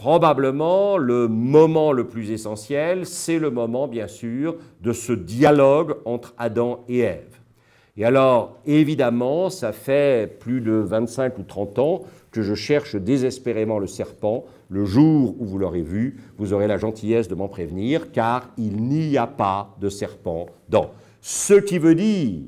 probablement le moment le plus essentiel, c'est le moment, bien sûr, de ce dialogue entre Adam et Ève. Et alors, évidemment, ça fait plus de 25 ou 30 ans que je cherche désespérément le serpent. Le jour où vous l'aurez vu, vous aurez la gentillesse de m'en prévenir, car il n'y a pas de serpent dans. Ce qui veut dire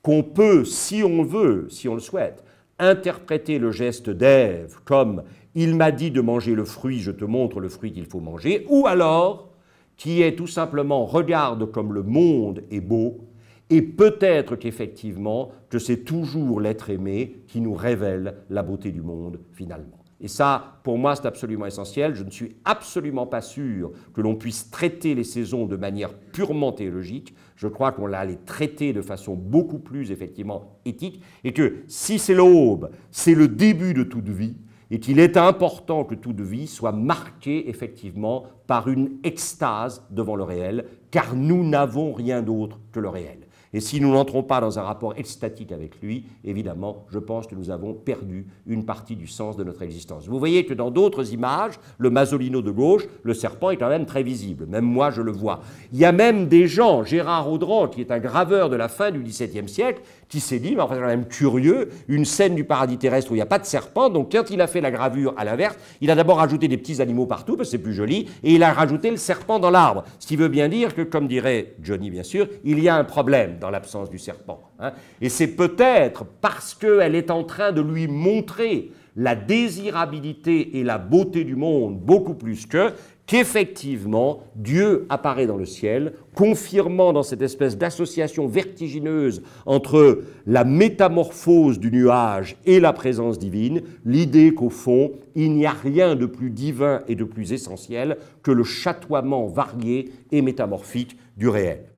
qu'on peut, si on veut, si on le souhaite, interpréter le geste d'Ève comme il m'a dit de manger le fruit, je te montre le fruit qu'il faut manger, ou alors, qui est tout simplement, regarde comme le monde est beau, et peut-être qu'effectivement, que c'est toujours l'être aimé qui nous révèle la beauté du monde finalement. Et ça, pour moi, c'est absolument essentiel. Je ne suis absolument pas sûr que l'on puisse traiter les saisons de manière purement théologique. Je crois qu'on l'a les traiter de façon beaucoup plus, effectivement, éthique. Et que si c'est l'aube, c'est le début de toute vie, et qu'il est important que toute vie soit marquée effectivement par une extase devant le réel car nous n'avons rien d'autre que le réel. Et si nous n'entrons pas dans un rapport extatique avec lui, évidemment, je pense que nous avons perdu une partie du sens de notre existence. Vous voyez que dans d'autres images, le Masolino de gauche, le serpent est quand même très visible. Même moi, je le vois. Il y a même des gens, Gérard Audran, qui est un graveur de la fin du XVIIe siècle, qui s'est dit, mais enfin, c'est quand même curieux, une scène du paradis terrestre où il n'y a pas de serpent. Donc, quand il a fait la gravure à l'inverse, il a d'abord ajouté des petits animaux partout, parce que c'est plus joli, et il a rajouté le serpent dans l'arbre. Ce qui veut bien dire comme dirait Johnny bien sûr, il y a un problème dans l'absence du serpent. Hein. et c'est peut-être parce qu'elle est en train de lui montrer la désirabilité et la beauté du monde beaucoup plus que qu'effectivement Dieu apparaît dans le ciel, confirmant dans cette espèce d'association vertigineuse entre la métamorphose du nuage et la présence divine, l'idée qu'au fond, il n'y a rien de plus divin et de plus essentiel que le chatoiement varié et métamorphique du réel.